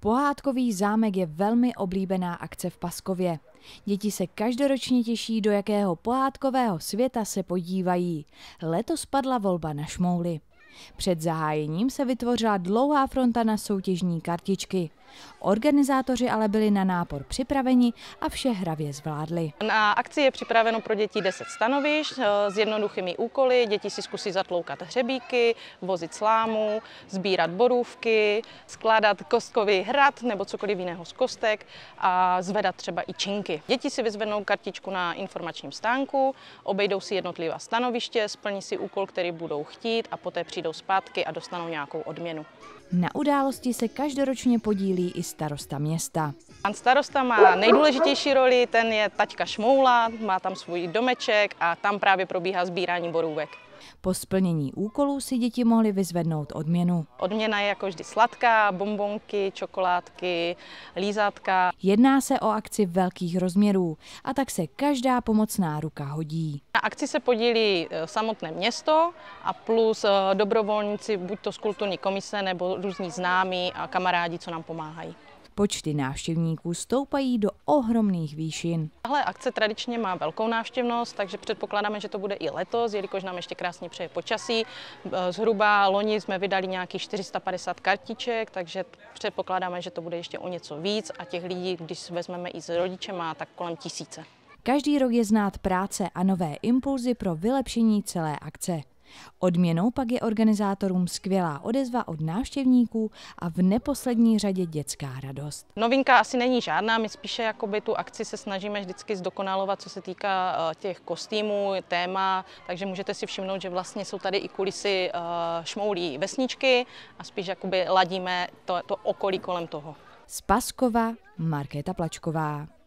Pohádkový zámek je velmi oblíbená akce v Paskově. Děti se každoročně těší, do jakého pohádkového světa se podívají. Letos padla volba na šmouly. Před zahájením se vytvořila dlouhá fronta na soutěžní kartičky. Organizátoři ale byli na nápor připraveni a vše hravě zvládli. Na akci je připraveno pro děti 10 stanovišť eh, s jednoduchými úkoly. Děti si zkusí zatloukat hřebíky, vozit slámu, sbírat borůvky, skládat kostkový hrad nebo cokoliv jiného z kostek a zvedat třeba i činky. Děti si vyzvednou kartičku na informačním stánku, obejdou si jednotlivá stanoviště, splní si úkol, který budou chtít a poté přijdou zpátky a dostanou nějakou odměnu. Na události se každoročně podílí i starosta města. Pan starosta má nejdůležitější roli, ten je taťka Šmoula, má tam svůj domeček a tam právě probíhá sbírání borůvek. Po splnění úkolů si děti mohly vyzvednout odměnu. Odměna je jako vždy sladká, bombonky, čokoládky, lízátka. Jedná se o akci velkých rozměrů a tak se každá pomocná ruka hodí. Na akci se podílí e, samotné město a plus e, dobrovolníci, buď to z kulturní komise nebo různí známí a kamarádi, co nám pomáhají. Počty návštěvníků stoupají do ohromných výšin. Tahle akce tradičně má velkou návštěvnost, takže předpokládáme, že to bude i letos, jelikož nám ještě krásně přeje počasí. E, Zhruba loni jsme vydali nějakých 450 kartiček, takže předpokládáme, že to bude ještě o něco víc a těch lidí, když vezmeme i s rodičema, tak kolem tisíce. Každý rok je znát práce a nové impulzy pro vylepšení celé akce. Odměnou pak je organizátorům skvělá odezva od návštěvníků a v neposlední řadě dětská radost. Novinka asi není žádná, my spíše jakoby tu akci se snažíme vždycky zdokonalovat, co se týká eh, těch kostýmů, téma, takže můžete si všimnout, že vlastně jsou tady i kulisy eh, šmoulí vesničky a spíš jakoby ladíme to, to okolí kolem toho. Spaskova Markéta Plačková.